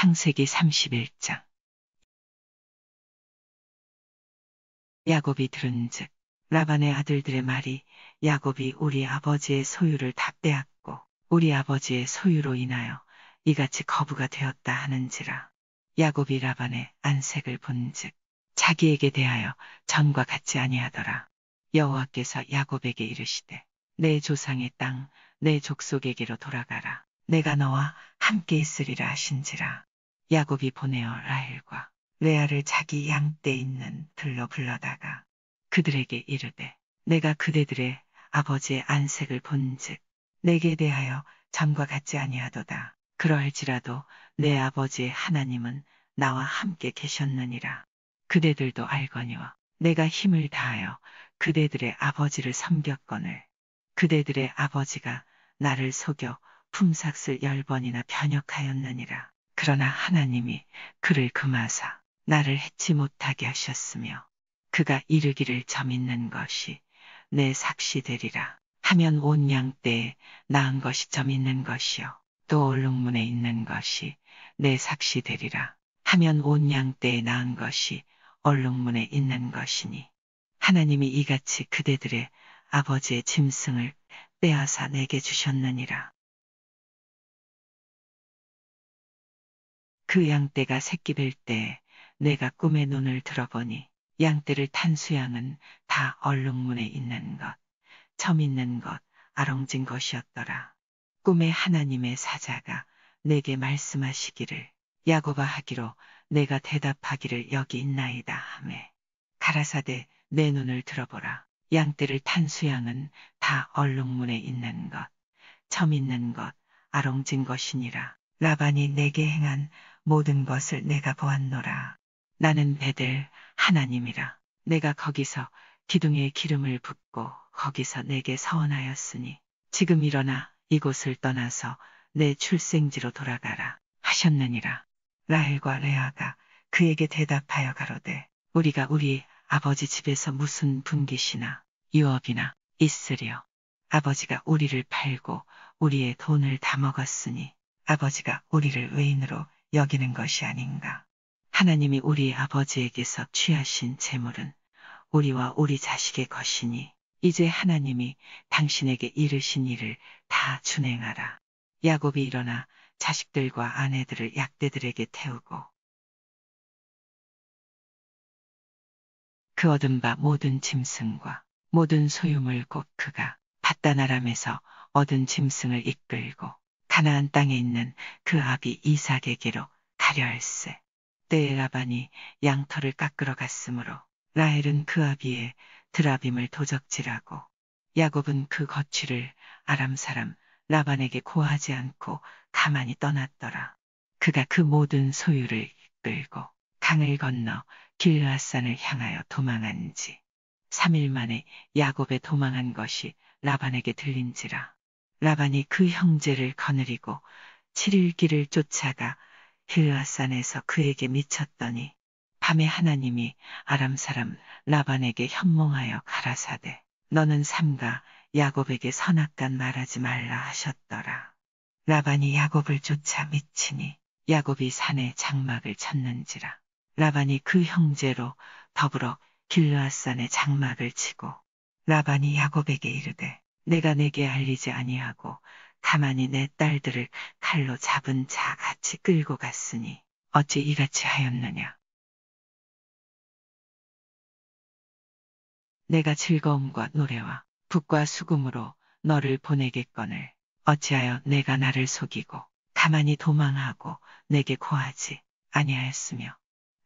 창세기 31장 야곱이 들은즉 라반의 아들들의 말이 야곱이 우리 아버지의 소유를 다 빼앗고 우리 아버지의 소유로 인하여 이같이 거부가 되었다 하는지라 야곱이 라반의 안색을 본즉 자기에게 대하여 전과 같지 아니하더라 여호와께서 야곱에게 이르시되 내 조상의 땅내 족속에게로 돌아가라 내가 너와 함께 있으리라 하신지라. 야곱이 보내어 라헬과 레아를 자기 양떼 있는 들러 불러다가 그들에게 이르되 내가 그대들의 아버지의 안색을 본즉 내게 대하여 잠과 같지 아니하도다. 그러할지라도 내 아버지의 하나님은 나와 함께 계셨느니라. 그대들도 알거니와 내가 힘을 다하여 그대들의 아버지를 섬겼거늘 그대들의 아버지가 나를 속여 품삯을 열 번이나 변역하였느니라. 그러나 하나님이 그를 금하사 나를 해치 못하게 하셨으며 그가 이르기를 점있는 것이 내 삭시 되리라 하면 온양 때에 낳은 것이 점있는 것이요 또 얼룩문에 있는 것이 내 삭시 되리라 하면 온양 때에 낳은 것이 얼룩문에 있는 것이니 하나님이 이같이 그대들의 아버지의 짐승을 빼앗아 내게 주셨느니라. 그 양떼가 새끼 뵐때 내가 꿈의 눈을 들어보니 양떼를 탄 수양은 다 얼룩문에 있는 것, 점 있는 것, 아롱진 것이었더라. 꿈에 하나님의 사자가 내게 말씀하시기를 야고바 하기로 내가 대답하기를 여기 있나이다 하매 가라사대 내 눈을 들어보라. 양떼를 탄 수양은 다 얼룩문에 있는 것, 점 있는 것, 아롱진 것이니라. 라반이 내게 행한 모든 것을 내가 보았노라. 나는 베델 하나님이라. 내가 거기서 기둥에 기름을 붓고 거기서 내게 서원하였으니 지금 일어나 이곳을 떠나서 내 출생지로 돌아가라 하셨느니라. 라헬과 레아가 그에게 대답하여 가로되 우리가 우리 아버지 집에서 무슨 분깃이나 유업이나 있으려 아버지가 우리를 팔고 우리의 돈을 다 먹었으니 아버지가 우리를 외인으로 여기는 것이 아닌가. 하나님이 우리 아버지에게서 취하신 재물은 우리와 우리 자식의 것이니 이제 하나님이 당신에게 이르신 일을 다 준행하라. 야곱이 일어나 자식들과 아내들을 약대들에게 태우고 그 얻은 바 모든 짐승과 모든 소유물 곧 그가 바다나람에서 얻은 짐승을 이끌고 가나안 땅에 있는 그 아비 이삭에게로 가려할세. 때에 라반이 양털을 깎으러 갔으므로 라헬은 그 아비의 드라빔을 도적질하고 야곱은 그 거취를 아람 사람 라반에게 고하지 않고 가만히 떠났더라. 그가 그 모든 소유를 이끌고 강을 건너 길라산을 향하여 도망한 지 3일 만에 야곱의 도망한 것이 라반에게 들린지라. 라반이 그 형제를 거느리고 7일 기를 쫓아가 힐라산에서 그에게 미쳤더니 밤에 하나님이 아람 사람 라반에게 현몽하여 가라사대 너는 삼가 야곱에게 선악간 말하지 말라 하셨더라. 라반이 야곱을 쫓아 미치니 야곱이 산에 장막을 쳤는지라. 라반이 그 형제로 더불어 길르앗산에 장막을 치고 라반이 야곱에게 이르되 내가 내게 알리지 아니하고 가만히 내 딸들을 칼로 잡은 자 같이 끌고 갔으니 어찌 이같이 하였느냐. 내가 즐거움과 노래와 북과 수금으로 너를 보내겠거늘 어찌하여 내가 나를 속이고 가만히 도망하고 내게 고하지 아니하였으며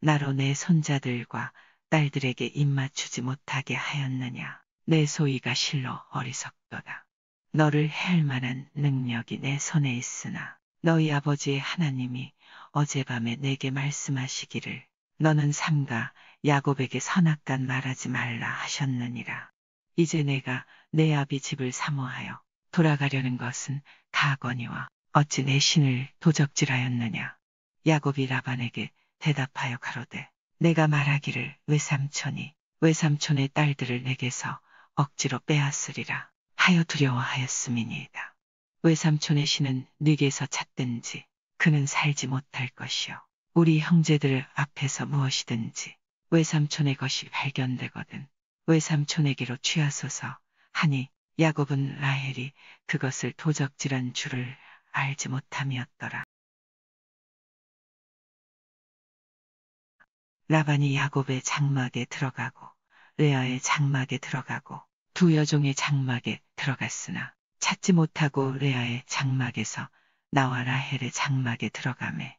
나로 내 손자들과 딸들에게 입맞추지 못하게 하였느냐. 내 소위가 실로 어리석도다. 너를 해할 만한 능력이 내 손에 있으나 너희 아버지의 하나님이 어젯밤에 내게 말씀하시기를 너는 삼가 야곱에게 선악간 말하지 말라 하셨느니라. 이제 내가 내 아비 집을 사모하여 돌아가려는 것은 가거니와 어찌 내 신을 도적질하였느냐. 야곱이 라반에게 대답하여 가로되 내가 말하기를 외삼촌이 외삼촌의 딸들을 내게서 억지로 빼앗으리라 하여 두려워하였음이니이다. 외삼촌의 신은 늙에서 찾든지 그는 살지 못할 것이요 우리 형제들 앞에서 무엇이든지 외삼촌의 것이 발견되거든 외삼촌에게로 취하소서 하니 야곱은 라헬이 그것을 도적질한 줄을 알지 못함이었더라. 라반이 야곱의 장막에 들어가고 레아의 장막에 들어가고 두 여종의 장막에 들어갔으나 찾지 못하고 레아의 장막에서 나와 라헬의 장막에 들어가매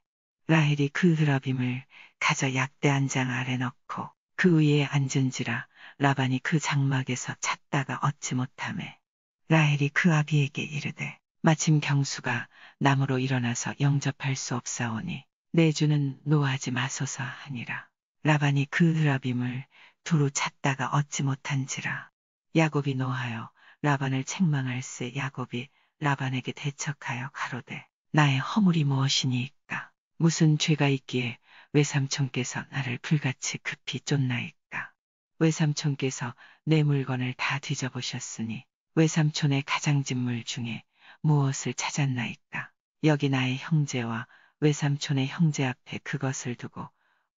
라헬이 그드라빔을 가져 약대 한 장 아래 넣고 그 위에 앉은지라 라반이 그 장막에서 찾다가 얻지 못함에 라헬이 그 아비에게 이르되 마침 경수가 나무로 일어나서 영접할 수 없사오니 내 주는 노하지 마소서 하니라. 라반이 그 드라빔을 두루 찾다가 얻지 못한지라 야곱이 노하여 라반을 책망할세 야곱이 라반에게 대척하여 가로되 나의 허물이 무엇이니까 무슨 죄가 있기에 외삼촌께서 나를 불같이 급히 쫓나이까 외삼촌께서 내 물건을 다 뒤져보셨으니 외삼촌의 가장진물 중에 무엇을 찾았나이까 여기 나의 형제와 외삼촌의 형제 앞에 그것을 두고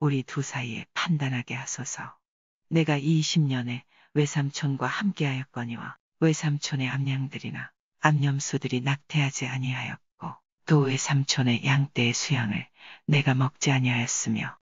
우리 두 사이에 판단하게 하소서. 내가 이 20년에 외삼촌과 함께하였거니와 외삼촌의 암양들이나 암염소들이 낙태하지 아니하였고 또 외삼촌의 양떼의 수양을 내가 먹지 아니하였으며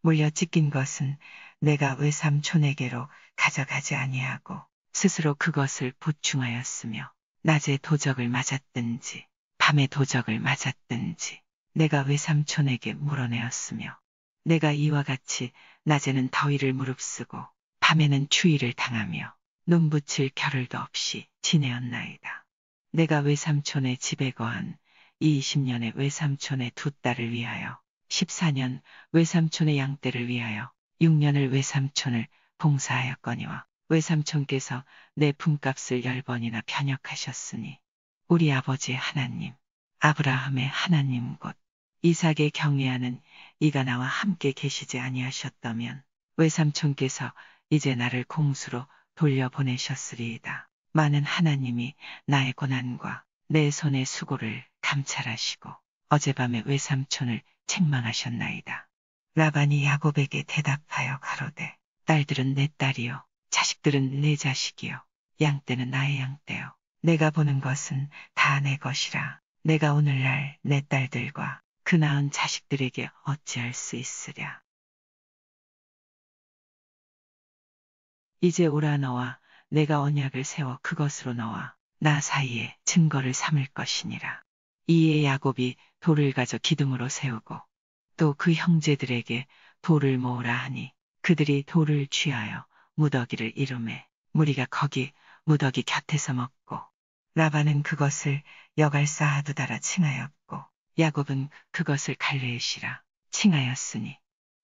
물려 찢긴 것은 내가 외삼촌에게로 가져가지 아니하고 스스로 그것을 보충하였으며 낮에 도적을 맞았든지 밤에 도적을 맞았든지 내가 외삼촌에게 물어내었으며 내가 이와 같이 낮에는 더위를 무릅쓰고 밤에는 추위를 당하며 눈붙일 겨를도 없이 지내었나이다. 내가 외삼촌의 집에 거한 20년의 외삼촌의 두 딸을 위하여 14년 외삼촌의 양떼를 위하여 6년을 외삼촌을 봉사하였거니와 외삼촌께서 내 품값을 열 번이나 편역하셨으니 우리 아버지 하나님 아브라함의 하나님 곧 이삭의 경외하는 이가 나와 함께 계시지 아니하셨다면 외삼촌께서 이제 나를 공수로 돌려보내셨으리이다. 많은 하나님이 나의 고난과 내 손의 수고를 감찰하시고 어젯밤에 외삼촌을 책망하셨나이다. 라반이 야곱에게 대답하여 가로되 딸들은 내 딸이요 자식들은 내 자식이요 양떼는 나의 양떼요 내가 보는 것은 다 내 것이라 내가 오늘날 내 딸들과 그 낳은 자식들에게 어찌할 수 있으랴. 이제 오라 너와 내가 언약을 세워 그것으로 너와 나 사이에 증거를 삼을 것이니라. 이에 야곱이 돌을 가져 기둥으로 세우고 또 그 형제들에게 돌을 모으라 하니 그들이 돌을 취하여 무더기를 이름에 무리가 거기 무더기 곁에서 먹고 라반은 그것을 여갈사아두다라 칭하였고 야곱은 그것을 갈래의 시라 칭하였으니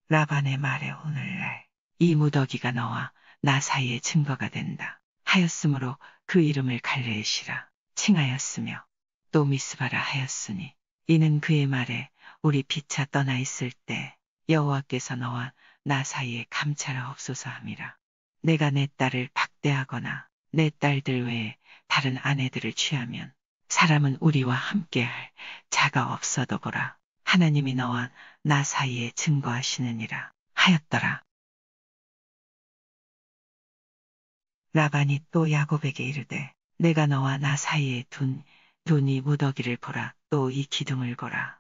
라반의 말에 오늘날 이 무더기가 너와 나 사이의 증거가 된다 하였으므로 그 이름을 갈래의 시라 칭하였으며 또 미스바라 하였으니 이는 그의 말에 우리 피차 떠나 있을 때 여호와께서 너와 나 사이에 감찰하 없소서함이라 내가 내 딸을 박대하거나 내 딸들 외에 다른 아내들을 취하면 사람은 우리와 함께할 자가 없어도거라. 하나님이 너와 나 사이에 증거하시느니라 하였더라. 라반이 또 야곱에게 이르되 내가 너와 나 사이에 둔 돈이 무더기를 보라 또 이 기둥을 보라.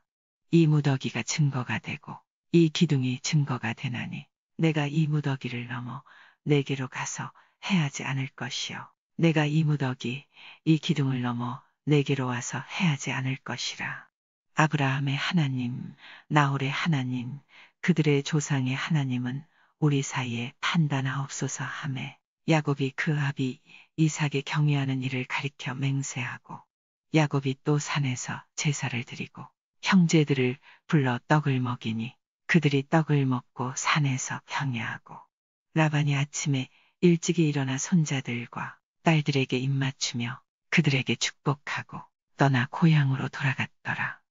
이 무더기가 증거가 되고 이 기둥이 증거가 되나니 내가 이 무더기를 넘어 내게로 가서 해하지 않을 것이요. 내가 이 무더기 이 기둥을 넘어 내게로 와서 해하지 않을 것이라. 아브라함의 하나님, 나홀의 하나님, 그들의 조상의 하나님은 우리 사이에 판단하옵소서 함에 야곱이 그 아비 이삭의 경외하는 일을 가리켜 맹세하고 야곱이 또 산에서 제사를 드리고 형제들을 불러 떡을 먹이니 그들이 떡을 먹고 산에서 경외하고 라반이 아침에 일찍이 일어나 손자들과 딸들에게 입맞추며 그들에게 축복하고 떠나 고향으로 돌아갔더라.